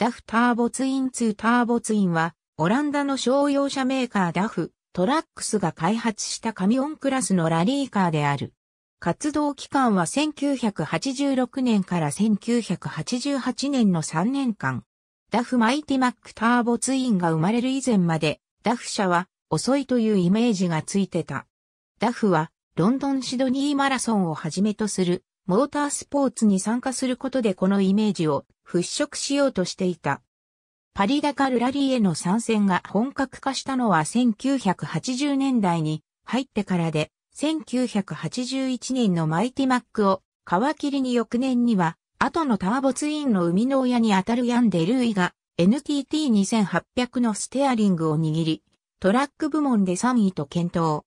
ダフターボツイン2ターボツインは、オランダの商用車メーカーダフ、トラックスが開発したカミオンクラスのラリーカーである。活動期間は1986年から1988年の3年間。ダフマイティマックターボツインが生まれる以前まで、ダフ社は遅いというイメージがついてた。ダフは、ロンドンシドニーマラソンをはじめとするモータースポーツに参加することでこのイメージを払拭しようとしていた。パリダカルラリーへの参戦が本格化したのは1980年代に入ってからで、1981年のマイティマックを皮切りに翌年には、後のターボツインの生みの親にあたるヤンデルイが NTT2800 のステアリングを握り、トラック部門で3位と検討。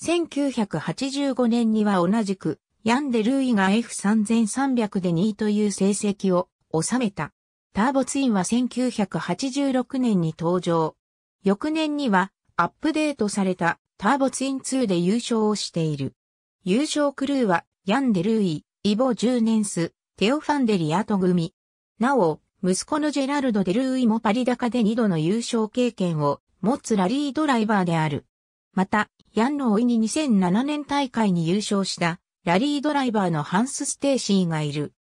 1985年には同じくヤンデルイが F3300 で2位という成績を収めた。ターボツインは1986年に登場。翌年にはアップデートされたターボツイン2で優勝をしている。優勝クルーはヤンデルイ、イボ・ジューネンス、テオ・ファンデリアト組。なお、息子のジェラルド・デルーイもパリ高で2度の優勝経験を持つラリードライバーである。また、ヤンの追いに2007年大会に優勝したラリードライバーのハンス・ステーシーがいる。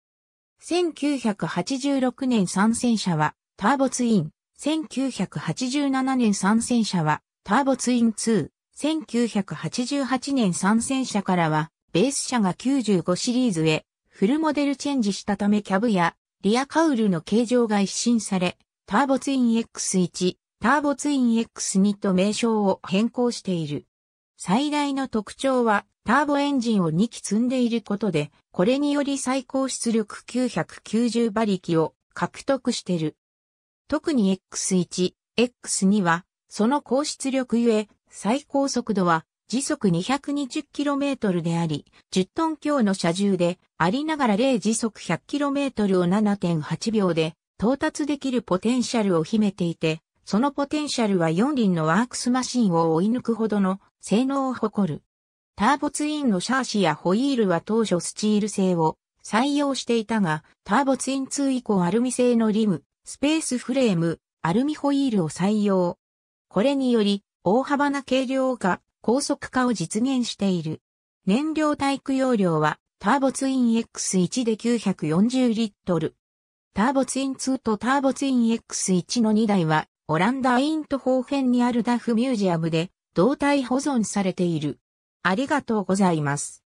1986年参戦者はターボツイン、1987年参戦者はターボツイン2、1988年参戦者からはベース車が95シリーズへフルモデルチェンジしたためキャブやリアカウルの形状が一新され、ターボツイン X1、ターボツイン X2 と名称を変更している。最大の特徴はターボエンジンを2機積んでいることで、これにより最高出力990馬力を獲得してる。特に X1、X2 は、その高出力ゆえ、最高速度は時速 220km であり、10トン強の車重でありながら0時速 100km を7.8秒で到達できるポテンシャルを秘めていて、そのポテンシャルは4輪のワークスマシンを追い抜くほどの性能を誇る。ターボツインのシャーシやホイールは当初スチール製を採用していたが、ターボツイン2以降アルミ製のリム、スペースフレーム、アルミホイールを採用。これにより、大幅な軽量化、高速化を実現している。燃料タイ容量は、ターボツイン X1 で940リットル。ターボツイン2とターボツイン X1 の2台は、オランダイントホーフェンにあるダフミュージアムで、胴体保存されている。ありがとうございます。